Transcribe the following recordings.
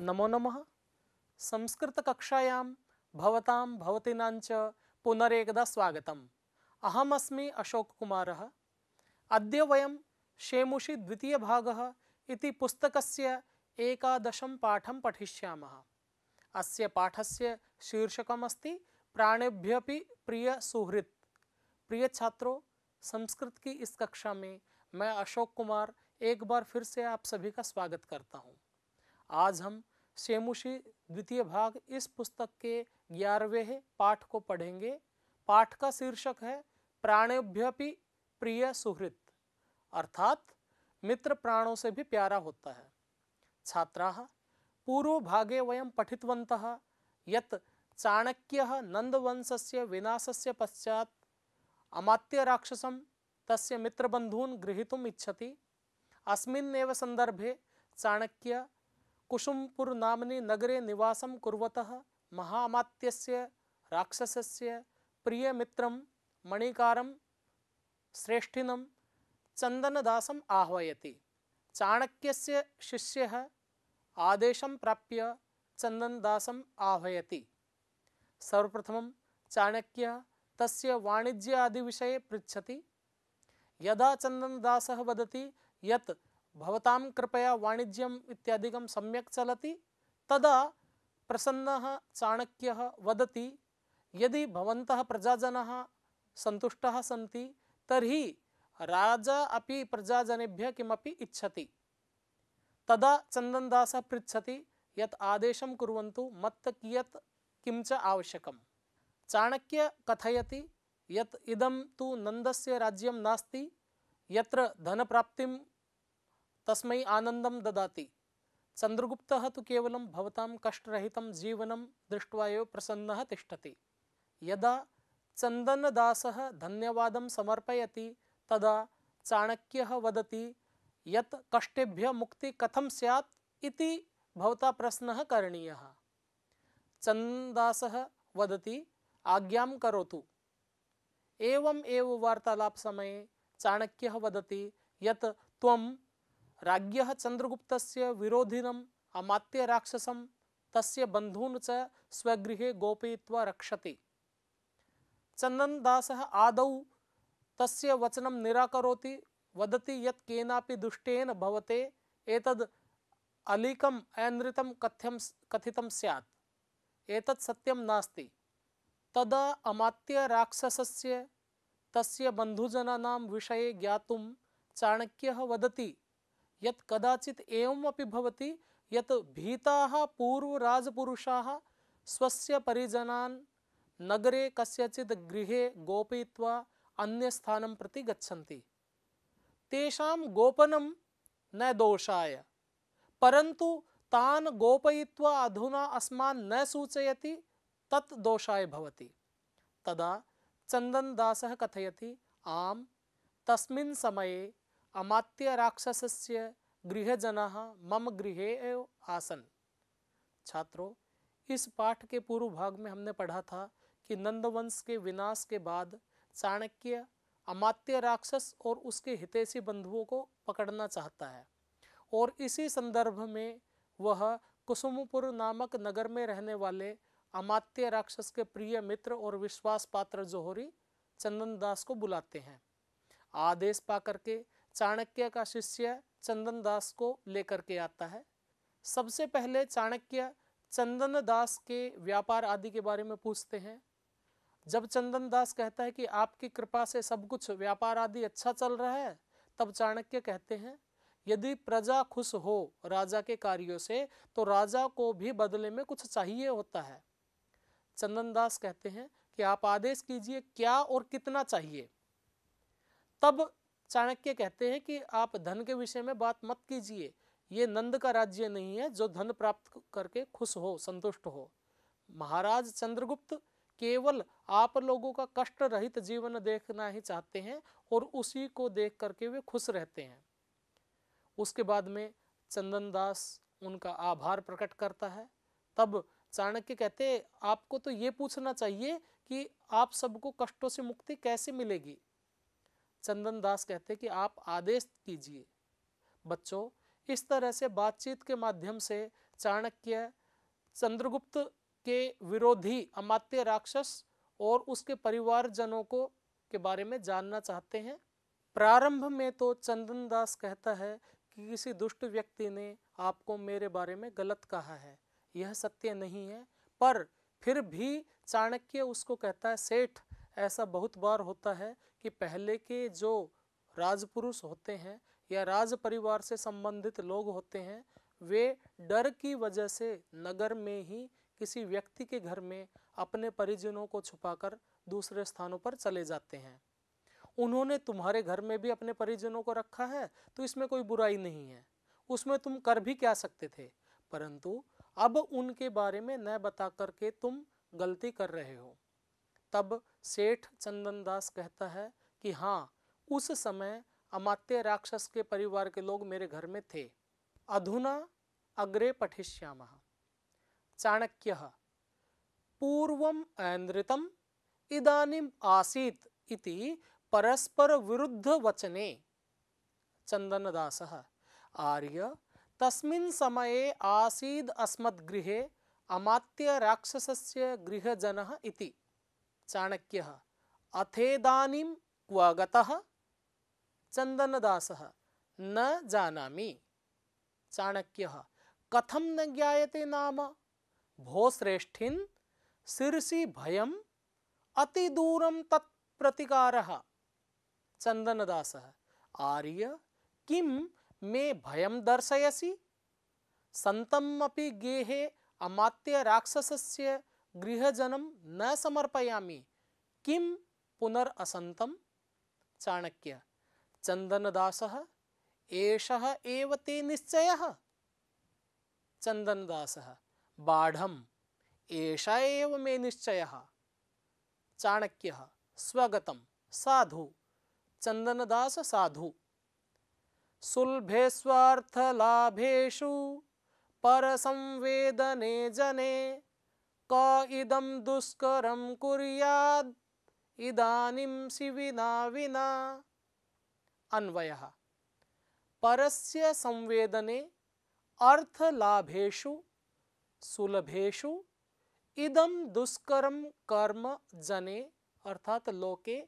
नमो नमः संस्कृतकक्षायां भवतां भवतीनाञ्च पुनरेकदा स्वागतम् अहमस्मि अशोककुमारः अद्य वयं शेमुषि द्वितीयभागः इति पुस्तकस्य एकादशं पाठं पठिष्यामः अस्य पाठस्य शीर्षकमस्ति प्राणेभ्यपि सुहृत् प्रिय छात्रों संस्कृत की इस कक्षा में मैं अशोक कुमार एक बार फिर से आप सभी का स्वागत करता हूँ आज हम सेमुशी द्वितीय भाग इस पुस्तक के ग्यारहवें पाठ को पढ़ेंगे पाठ का शीर्षक है प्राणेभ्यपि प्रिय सुहृत अर्थात मित्र प्राणों से भी प्यारा होता है छात्रा पूर्वभागे वयं पठितवन्तः यत् चाणक्यः नन्दवंशस्य विनाशस्य पश्चात् अमात्यराक्षसं तस्य मित्रबन्धून् गृहीतुम् इच्छति अस्मिन्नेव संदर्भे चाणक्य नामने नगरे निवास कुरत महामात्यस्य राक्षसस्य मित्र मणिकार श्रेष्ठिनं चंदनदास आह्वयति चाणक्य शिष्य आदेश प्राप्य चंदनदास आह्वयति सर्वप्रथम चाणक्य तस्य विषय पृछति यदा चंदनदास वदति यत भवतां कृपया वाणिज्यम् इत्यादिकं सम्यक् चलति तदा प्रसन्नः चाणक्यः वदति यदि भवन्तः प्रजाजनाः सन्तुष्टाः सन्ति तर्हि राजा अपि प्रजाजनेभ्यः किमपि इच्छति तदा चन्दनदासः पृच्छति यत् आदेशं कुर्वन्तु मत्त कियत् किं च आवश्यकं चाणक्य कथयति यत् इदं तु नन्दस्य राज्यं नास्ति यत्र धनप्राप्तिं तस्मै आनन्दं ददाति चंद्रगुप्त तो कवल भवतां जीवन जीवनं दृष्ट्वा एव प्रसन्नः यदा चन्दनदासः धन्यवादं समर्पयति तदा चाणक्य वदति यत् कष्टेभ्यः मुक्ति कथम स्यात् इति भवता प्रश्नः करणीयः चन्ददासः वदति आज्ञां करोतु एवम् एव वार्तालापसमये चाणक्यः वदति यत् त्वं राज्ञः चंद्रगुप्त विरोधिनम् अमात्य राक्षसं तस्य बंधून च स्वगृहे गोपयित्वा रक्षते चन्दनदासः आदौ तस्य वचनं निराकरोति वदति यत् केनापि दुष्टेन भवते एतद् अलीकम् अनृतं कथ्यं कथितं स्यात् एतत् सत्यम नास्ति तदा अमात्य राक्षसस्य तस्य बन्धुजनानां विषये ज्ञातुं चाणक्यः वदति यत् कदाचित् एवमपि भवति यत् भीताः पूर्वराजपुरुषाः स्वस्य परिजनान् नगरे कस्यचित् गृहे गोपयित्वा अन्यस्थानं प्रति गच्छन्ति तेषां गोपनं न दोषाय परन्तु तान् गोपयित्वा अधुना अस्मान् न सूचयति तत् दोषाय भवति तदा चन्दनदासः कथयति आम् तस्मिन् समये अमात्य राक्षसस्य गृहजनाः मम गृहे एव आसन छात्रों इस पाठ के पूर्व भाग में हमने पढ़ा था कि नंदवंश के विनाश के बाद चाणक्य अमात्य राक्षस और उसके हितैषी बंधुओं को पकड़ना चाहता है और इसी संदर्भ में वह कुसुमपुर नामक नगर में रहने वाले अमात्य राक्षस के प्रिय मित्र और विश्वास पात्र जोहरी चंदनदास को बुलाते हैं आदेश पा करके चाणक्य का शिष्य चंदन दास को लेकर के आता है सबसे पहले चाणक्य चंदन दास के व्यापार आदि के बारे में पूछते हैं जब चंदन दास कहता है कि आपकी कृपा से सब कुछ व्यापार आदि अच्छा चल रहा है तब चाणक्य कहते हैं यदि प्रजा खुश हो राजा के कार्यों से तो राजा को भी बदले में कुछ चाहिए होता है चंदन दास कहते हैं कि आप आदेश कीजिए क्या और कितना चाहिए तब चाणक्य कहते हैं कि आप धन के विषय में बात मत कीजिए ये नंद का राज्य नहीं है जो धन प्राप्त करके खुश हो संतुष्ट हो महाराज चंद्रगुप्त केवल आप लोगों का कष्ट रहित जीवन देखना ही चाहते हैं और उसी को देख करके वे खुश रहते हैं उसके बाद में चंदन दास उनका आभार प्रकट करता है तब चाणक्य कहते आपको तो ये पूछना चाहिए कि आप सबको कष्टों से मुक्ति कैसे मिलेगी चंदन दास कहते कि आप आदेश कीजिए बच्चों इस तरह से बातचीत के माध्यम से चाणक्य चंद्रगुप्त के विरोधी अमात्य राक्षस और उसके परिवारजनों को के बारे में जानना चाहते हैं प्रारंभ में तो चंदन दास कहता है कि किसी दुष्ट व्यक्ति ने आपको मेरे बारे में गलत कहा है यह सत्य नहीं है पर फिर भी चाणक्य उसको कहता है सेठ ऐसा बहुत बार होता है कि पहले के जो राजपुरुष होते हैं या राज परिवार से संबंधित लोग होते हैं वे डर की वजह से नगर में ही किसी व्यक्ति के घर में अपने परिजनों को छुपाकर दूसरे स्थानों पर चले जाते हैं उन्होंने तुम्हारे घर में भी अपने परिजनों को रखा है तो इसमें कोई बुराई नहीं है उसमें तुम कर भी क्या सकते थे परंतु अब उनके बारे में न बता करके तुम गलती कर रहे हो तब सेठ चंदनदास कहता है कि हाँ उस समय अमात्य राक्षस के परिवार के लोग मेरे घर में थे अधुना अग्रे पठिष्याम चाणक्य पूर्व ऐन्द्रितम इदानीम आसीत इति परस्पर विरुद्ध वचने चंदनदास आर्य तस्मिन् समये आसीद गृहे अमात्य राक्षसस्य गृहजनः इति चाणक्य अथेदानी क्व गंदनदास न जानामि चाणक्य कथम न ज्ञाते नाम भो श्रेष्ठिन शीर्षि भयम तत्कार तत्प्रतिकार चंदनदास आर्य किम मे भय दर्शयसी सतमी गेहे अमात्य राक्षसस्य गृहजनम न समर्पयामी किम पुनरअसंतम चाणक्य चंदनदास ते निश्चय चंदनदास बाढ़ मे निश्चय चाणक्य स्वगत साधु चंदनदास साधु सुलभेस्वाथलाभेशु पर संवेदने जने क इदम दुष्करम शिविना विना अन्वय परस्य संवेदने अर्थलाभेशु सुलभेशु इदम दुष्करम कर्म जने अर्थात लोके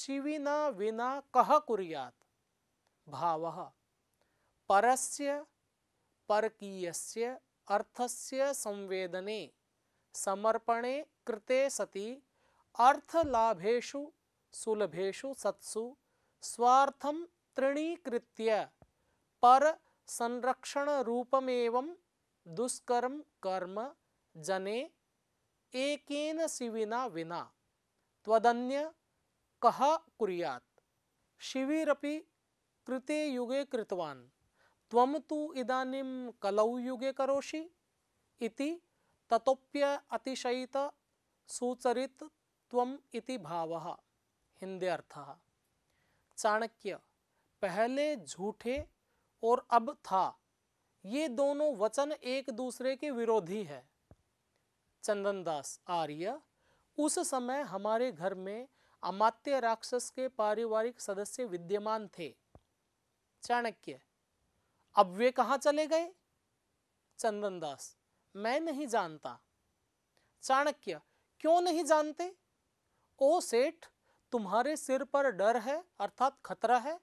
शिविना विना कह कुरियात भाव परस्य परकीयस्य अर्थस्य संवेदने समर्पणे कृते सति अर्थलाभेषु सुलभेशु सत्सु स्वार्थम तृणीकृत्य पर संरक्षण रूपमेवं दुष्कर्म कर्म जने एकेन शिविना विना तदन्य कह कुर्यात् शिविरपि कृते युगे कृतवान् त्वं तु इदानीं कलौ युगे करोषि इति ततोप्य अतिशयित सुचरित त्वम इति भाव हिंदी अर्थ चाणक्य पहले झूठे और अब था ये दोनों वचन एक दूसरे के विरोधी है चंदनदास आर्य उस समय हमारे घर में अमात्य राक्षस के पारिवारिक सदस्य विद्यमान थे चाणक्य अब वे कहाँ चले गए चंदनदास मैं नहीं जानता चाणक्य क्यों नहीं जानते ओ सेठ तुम्हारे सिर पर डर है अर्थात खतरा है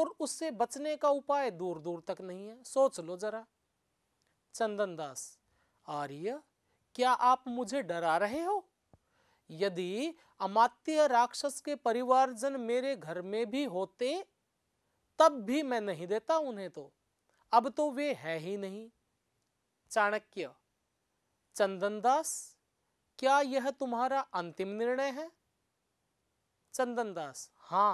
और उससे बचने का उपाय दूर दूर तक नहीं है सोच लो जरा चंदन दास आर्य क्या आप मुझे डरा रहे हो यदि अमात्य राक्षस के परिवारजन मेरे घर में भी होते तब भी मैं नहीं देता उन्हें तो अब तो वे है ही नहीं चाणक्य चंदनदास क्या यह तुम्हारा अंतिम निर्णय है चंदन दास हाँ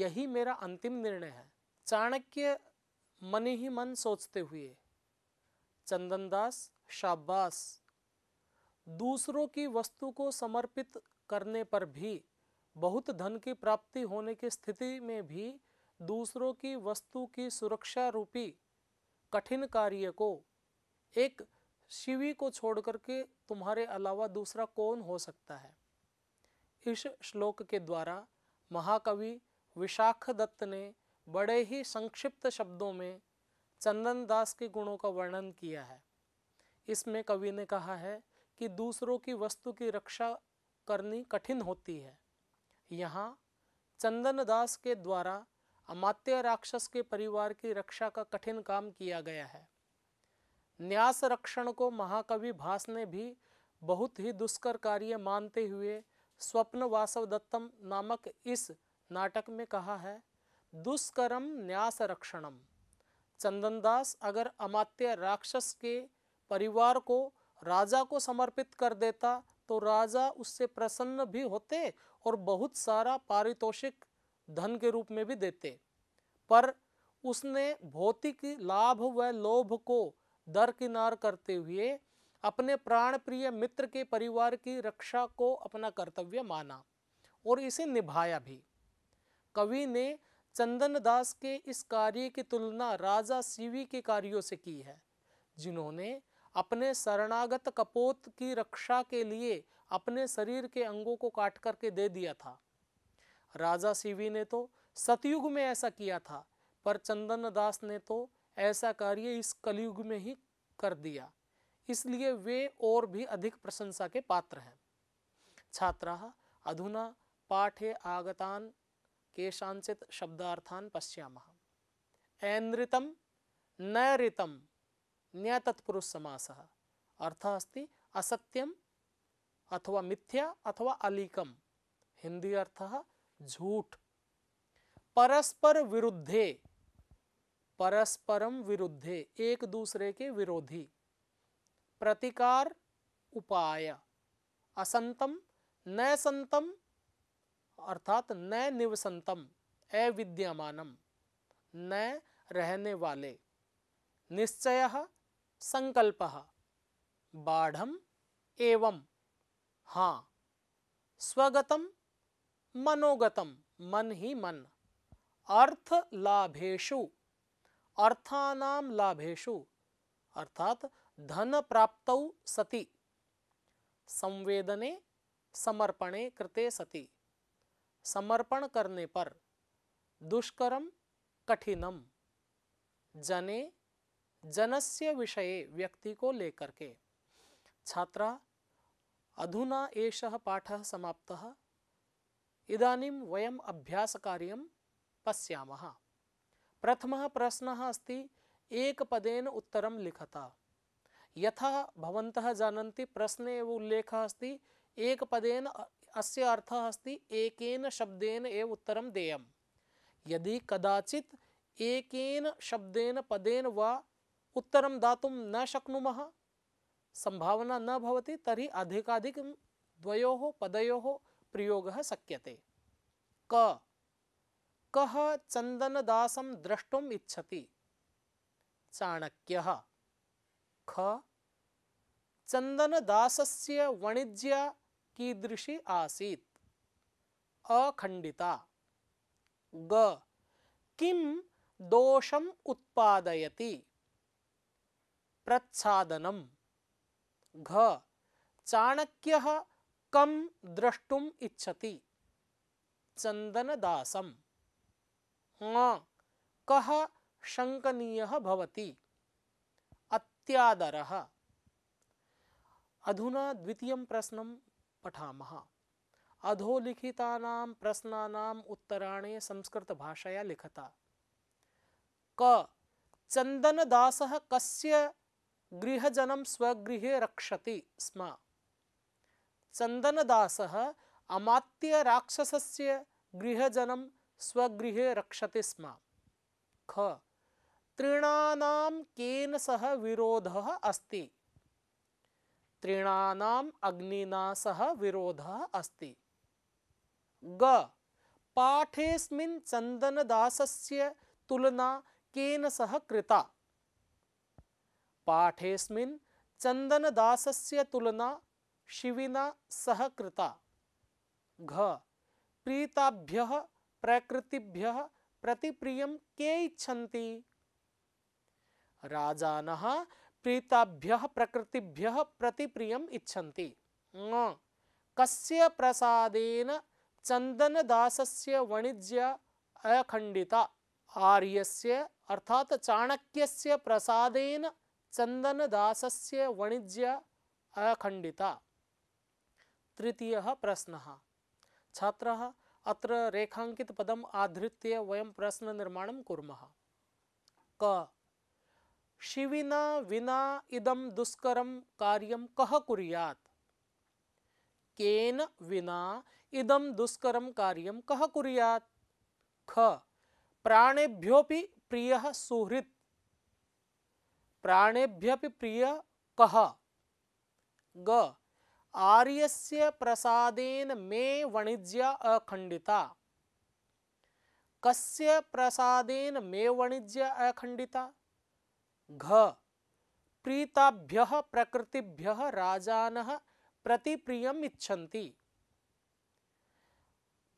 यही मेरा अंतिम निर्णय है चाणक्य मन ही मन सोचते हुए चंदनदास शाबास शाबाश दूसरों की वस्तु को समर्पित करने पर भी बहुत धन की प्राप्ति होने की स्थिति में भी दूसरों की वस्तु की सुरक्षा रूपी कठिन कार्य को एक शिवी को छोड़ करके तुम्हारे अलावा दूसरा कौन हो सकता है इस श्लोक के द्वारा महाकवि विशाख दत्त ने बड़े ही संक्षिप्त शब्दों में चंदन दास के गुणों का वर्णन किया है इसमें कवि ने कहा है कि दूसरों की वस्तु की रक्षा करनी कठिन होती है यहाँ चंदन दास के द्वारा अमात्य राक्षस के परिवार की रक्षा का कठिन काम किया गया है न्यास रक्षण को महाकवि भास ने भी बहुत ही दुष्कर कार्य मानते हुए स्वप्न वासव दत्तम नामक इस नाटक में कहा है दुष्कर्म न्यास रक्षणम चंदनदास अगर अमात्य राक्षस के परिवार को राजा को समर्पित कर देता तो राजा उससे प्रसन्न भी होते और बहुत सारा पारितोषिक धन के रूप में भी देते पर उसने भौतिक लाभ व लोभ को दरकिनार करते हुए अपने प्राण प्रिय मित्र के परिवार की रक्षा को अपना कर्तव्य माना और इसे निभाया भी कवि ने चंदन दास के इस कार्य की तुलना राजा सीवी के कार्यों से की है जिन्होंने अपने शरणागत कपोत की रक्षा के लिए अपने शरीर के अंगों को काट करके दे दिया था राजा सीवी ने तो सतयुग में ऐसा किया था पर चंदन दास ने तो ऐसा कार्य इस कलयुग में ही कर दिया इसलिए वे और भी अधिक प्रशंसा के पात्र हैं छात्रा अधुना पाठे आगतान केशांचित शब्दार्थान पश्यामः ऐनृतम नयृतम तत्पुरुष समास अर्थ अस्ति असत्यम अथवा मिथ्या अथवा अलीकम हिंदी अर्थ झूठ परस्पर विरुद्धे परस्परम विरुद्धे एक दूसरे के विरोधी प्रतिकार उपाय असंतम संतम अर्थात न निवसंतम अविद्यमानम न रहने वाले निश्चय संकल्प बाढ़ एवं हाँ स्वगतम मनोगतम मन ही मन अर्थ लाभेशु अर्थानाम लाभेशु अर्थात धन प्राप्त सति संवेदने समर्पणे कृते सति समर्पण करने पर दुष्कर्म कठिनम जने जनस्य विषय व्यक्ति को लेकर के छात्रा अधुना एष पाठ समाप्त इदानीं वयम अभ्यास कार्यम पश्यामः प्रश्न अस्त एक पदेन उत्तर लिखता यहां भवन्तः प्रश्न उल्लेख अस्त एक पदेन अर्थ अस्त एक शब्द एकेन शब्देन एव यदि कदाचि एक शब्देन पदेन वा उत्तर दातुं न शक्नुमः संभावना न भवति तर्हि अधिकाधिकं द्वयोः क कह चंदन दासम द्रष्टुम इच्छति चाणक्य ख चंदन चन्दनदासस्य वणिज्या कीदृशी आसीत् अखंडिता ग किम दोषम उत्पादयति प्रच्छादनं घ चाणक्य कम द्रष्टुम इच्छति चंदन दासम कह शंकनीय भवति अत्यादर अधुना द्वितीय प्रश्न पठामः अधोलिखितानां प्रश्नानाम् उत्तराणे भाषाया लिखता क चंदन दास कस्य गृहजन स्वगृह रक्षति स्म चंदन दास अमात्य राक्षसस्य गृहजनं स्वगृहे रक्षते स्म ख तृणानां केन सह विरोध अस्ति तृणानाम् अग्निना सह विरोध अस्ति ग पाठेस्मिन् चन्दनदासस्य तुलना केन सह कृता पाठेस्मिन् चन्दनदासस्य तुलना शिविना सह कृता घ प्रीताभ्यः प्रकृतिभ्य प्रतिप्रिय के इच्छन्ति राजान प्रीताभ्य प्रकृतिभ्य प्रतिप्रिय इच्छा कस्य प्रसादेन चंदनदासस्य वणिज्य अखंडिता आर्यस्य अर्थात चाणक्यस्य प्रसादेन चंदनदासस्य वणिज्य अखंडिता तृतीयः प्रश्नः छात्रः अत्र रेखांकित रेखाङ्कितपदम् आधृत्य प्रश्न निर्माण कूम क शिविना विना इदम दुष्करं कार्यं कह कुर्यात् केन विना इदम दुष्करं कार्यं कह कुर्यात् ख प्राणेभ्योपि प्रियः सुहृत प्राणेभ्यपि प्रिय कह ग आर्यस्य प्रसादेन मे वणिज्य अखंडिता कस्य प्रसादेन मे वणिज्य अखंडिता घ प्रीताभ्य प्रकृतिभ्य राजान प्रतिप्रियम इच्छन्ति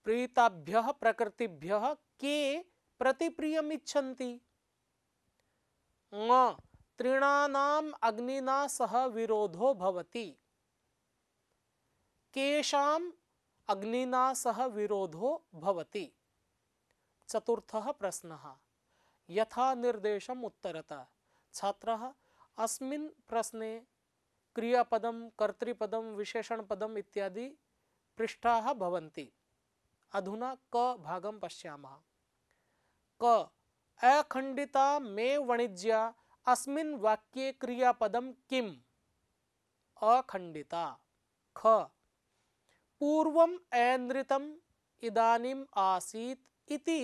प्रीताभ्य प्रकृतिभ्य के प्रतिप्रियम इच्छन्ति तृणा अग्निना सह विरोधो भवति केषाम् अग्निना सह विरोधो भवति चतुर्थः प्रश्नः यथा निर्देशम् उत्तरत छात्र अस्मिन् प्रश्ने क्रियापदं कर्तृपदं विशेषणपदम् इत्यादि पृष्ठाः भवन्ति अधुना क भागं पश्यामः क अखंडिता मे वणिज्या अस्मिन् वाक्ये क्रियापदं किम् अखंडिता ख पूर्वम ऐनृतम इदानीम आसीत इति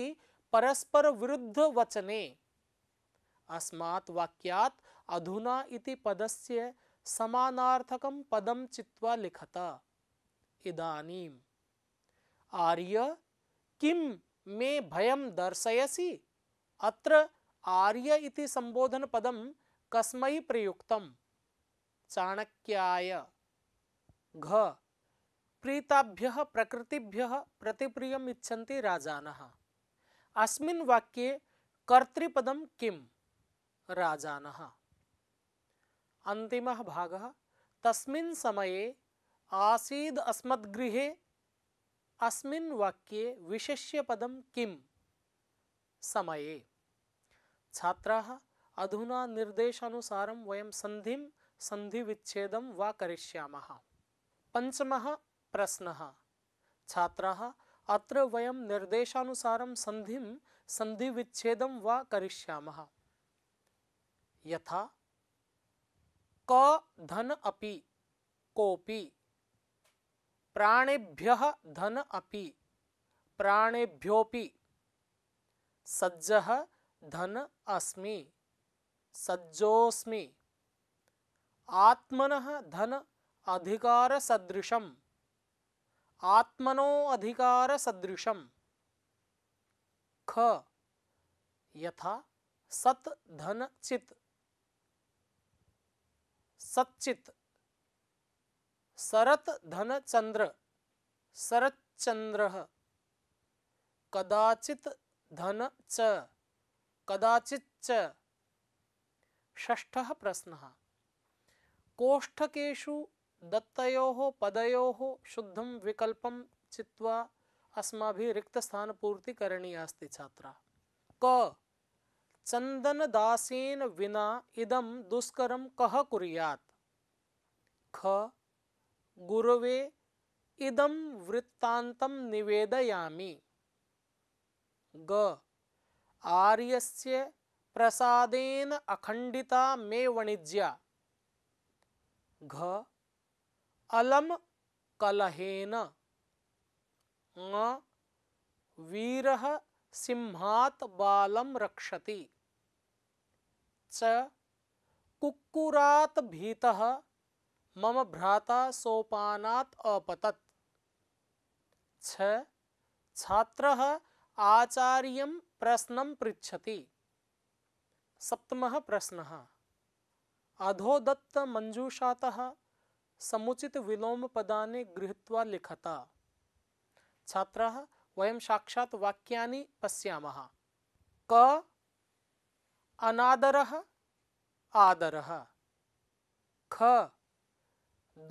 परस्पर विरुद्ध वचने अस्मात् वाक्यात् अधुना इति पदस्य समानार्थकं पदं चित्वा लिखत इदानीम आर्य किम मे भयम दर्शयसि अत्र आर्य इति संबोधन पदम कस्मै प्रयुक्तम चाणक्याय घ प्रीताभ्य प्रकृतिभ्य प्रतिप्रियम इच्छन्ति राजानः अस्मिन् वाक्ये कर्तृपदं किं राजानः अन्तिमः भागः तस्मिन् समये आसीद् अस्मद्गृहे अस्मिन् वाक्ये विशेष्यपदं किं समये छात्राः अधुना निर्देशानुसारं वयं सन्धिं सन्धिविच्छेदं वा करिष्यामः पञ्चमः प्रश्न छात्र अत्र वयम वयं संधि संधि विच्छेद वा क्या यथा क धन अपि कोऽपि प्राणेभ्य धन अपि प्राणेभ्योपि सज्ज धन अस्मि सज्जोस्मि आत्मन धन अधिकार सदृशम् आत्मनो अधिकार सदृशम ख यथा सत धन चित सचित सरत धन चंद्र सरत चंद्र कदाचित धन च कदाचित च प्रश्न कोष्ठकेशु दत्तो पदयो शुद्ध विकल चित्वा अस्माभिः रिक्तस्थानपूर्ति करनी अस्त छात्र क दासेन विना इदम दुष्करं कह कुर्यात् ख गुरवे इदम वृत्तान्तं निवेदयामि ग आर्यस्य प्रसादेन अखंडिता मे वणिज्या घ अलम कलहेन हाँ, वीर सिंहात बालम रक्षति च कुकुरात भीतः मम भ्राता सोपानात अपतत् छ आचार्य प्रश्न पृछति सप्तम प्रश्न अधोदत्त अधोदत्तमञ्जूषातः समुचित विलोम पदाने गृहत्वा लिखता छात्र वयम साक्षात वाक्या पश्याम क अनादर आदर ख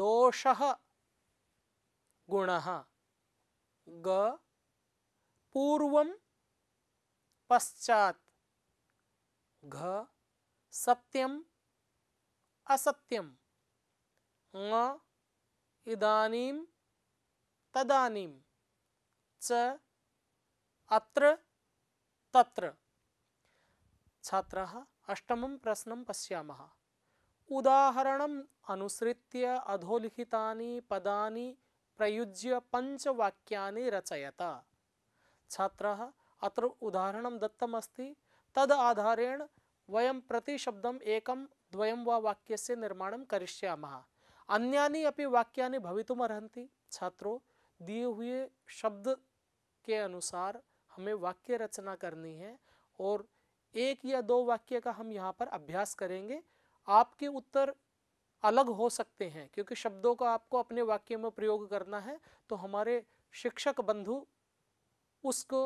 दोष गुण ग पूर्व पश्चात घ सत्यम असत्यम इदानीम तदानीम च अत्र तत्र छात्र अष्टम प्रश्न पशा उदाहरण अनुसृत्य अधोलिखिता पदा प्रयुज्य पंचवाक्या रचयत छात्र अत्र उदाहरण दत्तमस्ति तद आधारेण वयं प्रतिशब्दम् एकं द्वयं वा वाक्यस्य निर्माणं करिष्यामः अन्यानि अपि वाक्यानि भवितुमर्हन्ति छात्रों दिए हुए शब्द के अनुसार हमें वाक्य रचना करनी है और एक या दो वाक्य का हम यहाँ पर अभ्यास करेंगे आपके उत्तर अलग हो सकते हैं क्योंकि शब्दों का आपको अपने वाक्य में प्रयोग करना है तो हमारे शिक्षक बंधु उसको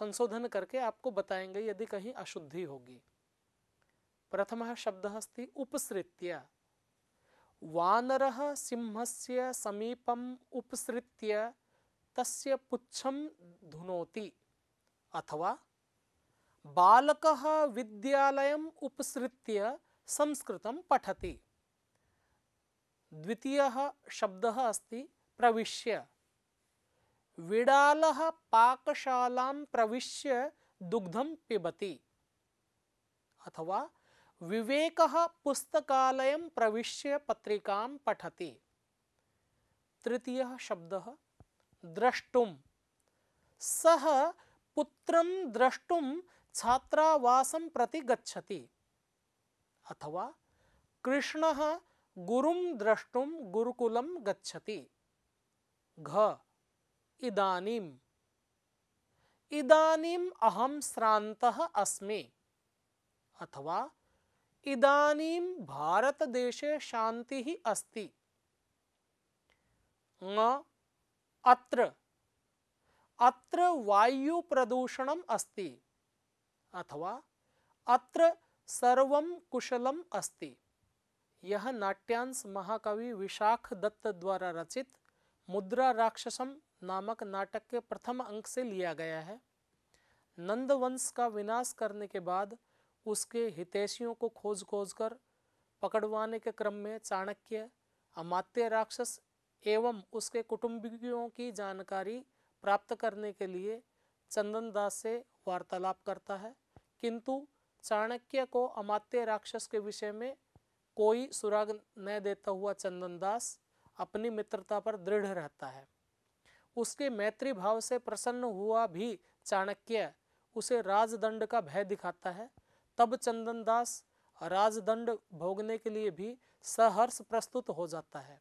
संशोधन करके आपको बताएंगे यदि कहीं अशुद्धि होगी प्रथम शब्द अस्ती उपसृत्या सिंह से समीपम् उपसृत्य तस्य पुच्छम धुनोति अथवा बालक विद्यालय उपसृत्य संस्कृत पठति द्वितीय शब्द अस्त प्रवेश विड़ाल पाकशाला प्रवेश दुग्ध पिबती अथवा विवेक पुस्तकालय प्रवेश पत्रिका पठति तृतीय शब्द द्रष्टुम सह पुत्र द्रष्टुम छात्रावास प्रति गच्छति अथवा कृष्ण गुरु द्रष्टुम गुरुकुल गच्छति घ इदानीम इदानीम अहम श्रांत अस्मे अथवा देशे शांति ही अस्ति अत्र अत्र वायुप्रदूषणम् अस्ति अथवा अत्र सर्व कुशलम् अस्ति यह नाट्यांश महाकवि विशाख दत्त द्वारा रचित मुद्रा राक्षसम नामक नाटक के प्रथम अंक से लिया गया है नंदवंश का विनाश करने के बाद उसके हितैषियों को खोज खोज कर पकड़वाने के क्रम में चाणक्य अमात्य राक्षस एवं उसके कुटुंबियों की जानकारी प्राप्त करने के लिए चंदनदास से वार्तालाप करता है किंतु चाणक्य को अमात्य राक्षस के विषय में कोई सुराग न देता हुआ चंदनदास अपनी मित्रता पर दृढ़ रहता है उसके मैत्री भाव से प्रसन्न हुआ भी चाणक्य उसे राजदंड का भय दिखाता है तब चंदनदास राजदंड भोगने के लिए भी सहर्ष प्रस्तुत हो जाता है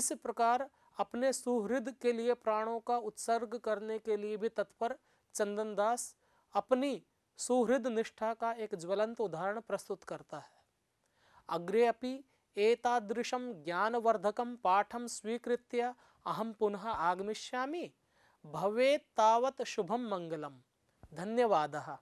इस प्रकार अपने सुहृद के लिए प्राणों का उत्सर्ग करने के लिए भी तत्पर चंदनदास अपनी सुहृद निष्ठा का एक ज्वलंत उदाहरण प्रस्तुत करता है अग्रे अपि एतादृशं ज्ञानवर्धकं पाठम स्वीकृत अहम पुनः आगमिष्यामि भवे तावत् शुभम मंगलम धन्यवाद